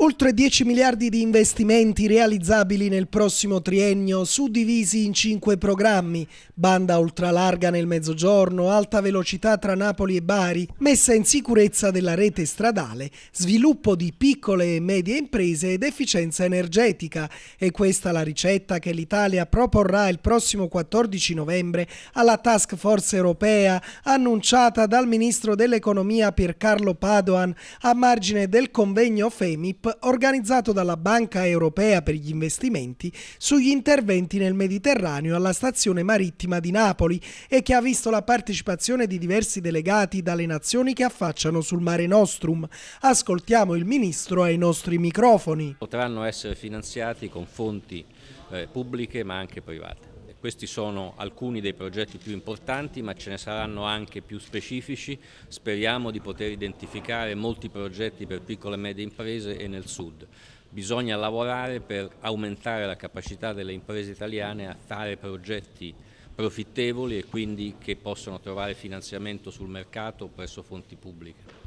Oltre 10 miliardi di investimenti realizzabili nel prossimo triennio, suddivisi in 5 programmi, banda ultralarga nel mezzogiorno, alta velocità tra Napoli e Bari, messa in sicurezza della rete stradale, sviluppo di piccole e medie imprese ed efficienza energetica. E questa la ricetta che l'Italia proporrà il prossimo 14 novembre alla task force europea annunciata dal ministro dell'economia Piercarlo Padoan a margine del convegno FEMI organizzato dalla Banca Europea per gli investimenti sugli interventi nel Mediterraneo alla stazione marittima di Napoli e che ha visto la partecipazione di diversi delegati dalle nazioni che affacciano sul Mare Nostrum. Ascoltiamo il Ministro ai nostri microfoni. Potranno essere finanziati con fonti eh, pubbliche ma anche private. Questi sono alcuni dei progetti più importanti, ma ce ne saranno anche più specifici. Speriamo di poter identificare molti progetti per piccole e medie imprese e nel sud. Bisogna lavorare per aumentare la capacità delle imprese italiane a fare progetti profittevoli e quindi che possono trovare finanziamento sul mercato presso fonti pubbliche.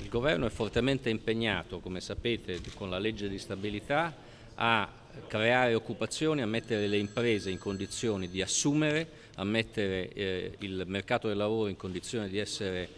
Il governo è fortemente impegnato, come sapete, con la legge di stabilità a creare occupazione, a mettere le imprese in condizioni di assumere, a mettere eh, il mercato del lavoro in condizione di essere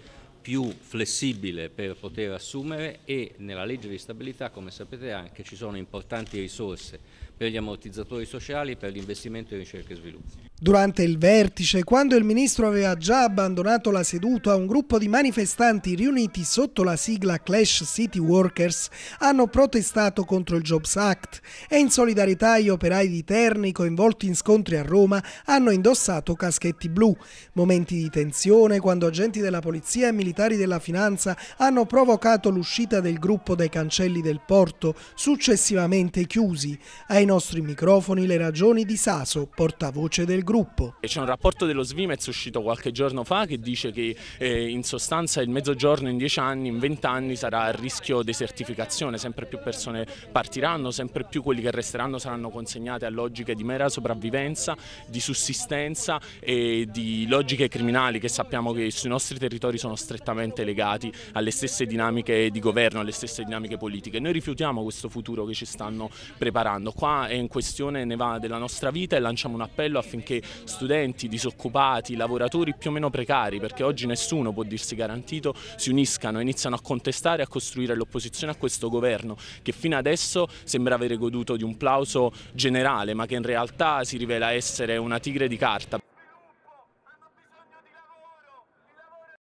più flessibile per poter assumere e nella legge di stabilità, come sapete anche, ci sono importanti risorse per gli ammortizzatori sociali e per l'investimento in ricerca e sviluppo. Durante il vertice, quando il ministro aveva già abbandonato la seduta, un gruppo di manifestanti riuniti sotto la sigla Clash City Workers hanno protestato contro il Jobs Act e in solidarietà gli operai di Terni coinvolti in scontri a Roma hanno indossato caschetti blu. Momenti di tensione quando agenti della polizia e militari parlamentari della finanza hanno provocato l'uscita del gruppo dai cancelli del porto, successivamente chiusi. Ai nostri microfoni le ragioni di Saso, portavoce del gruppo. C'è un rapporto dello Svimez uscito qualche giorno fa che dice che eh, in sostanza il mezzogiorno in 10 anni, in 20 anni sarà a rischio desertificazione, sempre più persone partiranno, sempre più quelli che resteranno saranno consegnati a logiche di mera sopravvivenza, di sussistenza e di logiche criminali che sappiamo che sui nostri territori sono stressate strettamente legati alle stesse dinamiche di governo, alle stesse dinamiche politiche. Noi rifiutiamo questo futuro che ci stanno preparando. Qua è in questione ne va della nostra vita e lanciamo un appello affinché studenti, disoccupati, lavoratori più o meno precari, perché oggi nessuno può dirsi garantito, si uniscano, iniziano a contestare e a costruire l'opposizione a questo governo che fino adesso sembra avere goduto di un plauso generale, ma che in realtà si rivela essere una tigre di carta.